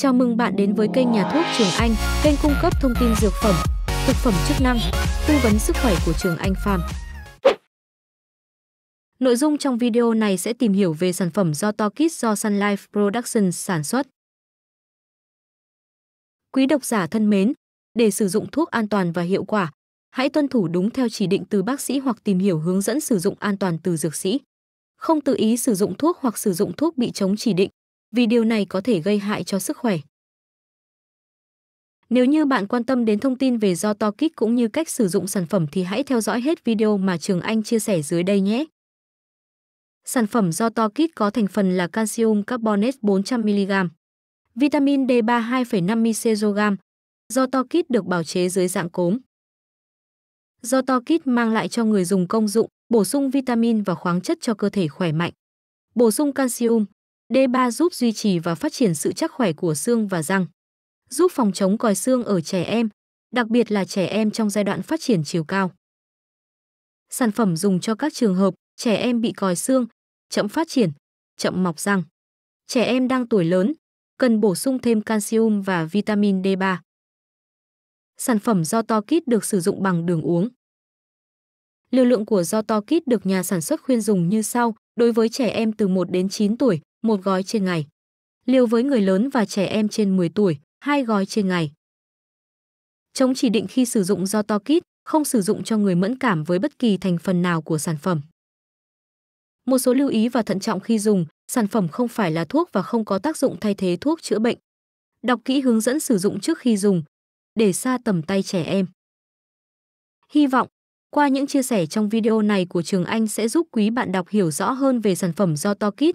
Chào mừng bạn đến với kênh Nhà thuốc Trường Anh, kênh cung cấp thông tin dược phẩm, thực phẩm chức năng, tư vấn sức khỏe của Trường Anh Farm. Nội dung trong video này sẽ tìm hiểu về sản phẩm do Tokis do Sun Life Productions sản xuất. Quý độc giả thân mến, để sử dụng thuốc an toàn và hiệu quả, hãy tuân thủ đúng theo chỉ định từ bác sĩ hoặc tìm hiểu hướng dẫn sử dụng an toàn từ dược sĩ. Không tự ý sử dụng thuốc hoặc sử dụng thuốc bị chống chỉ định vì điều này có thể gây hại cho sức khỏe. Nếu như bạn quan tâm đến thông tin về do to kích cũng như cách sử dụng sản phẩm thì hãy theo dõi hết video mà Trường Anh chia sẻ dưới đây nhé. Sản phẩm do to kít có thành phần là calcium carbonate 400mg, vitamin D3 2,5 mcg. Do to kít được bào chế dưới dạng cốm. Do to kít mang lại cho người dùng công dụng bổ sung vitamin và khoáng chất cho cơ thể khỏe mạnh, bổ sung calcium, D3 giúp duy trì và phát triển sự chắc khỏe của xương và răng, giúp phòng chống còi xương ở trẻ em, đặc biệt là trẻ em trong giai đoạn phát triển chiều cao. Sản phẩm dùng cho các trường hợp trẻ em bị còi xương, chậm phát triển, chậm mọc răng. Trẻ em đang tuổi lớn, cần bổ sung thêm calcium và vitamin D3. Sản phẩm do to kit được sử dụng bằng đường uống. Liều lượng của do to kit được nhà sản xuất khuyên dùng như sau đối với trẻ em từ 1 đến 9 tuổi, một gói trên ngày. Liều với người lớn và trẻ em trên 10 tuổi, hai gói trên ngày. Chống chỉ định khi sử dụng do to kit, không sử dụng cho người mẫn cảm với bất kỳ thành phần nào của sản phẩm. Một số lưu ý và thận trọng khi dùng, sản phẩm không phải là thuốc và không có tác dụng thay thế thuốc chữa bệnh. Đọc kỹ hướng dẫn sử dụng trước khi dùng, để xa tầm tay trẻ em. Hy vọng, qua những chia sẻ trong video này của Trường Anh sẽ giúp quý bạn đọc hiểu rõ hơn về sản phẩm do Tokit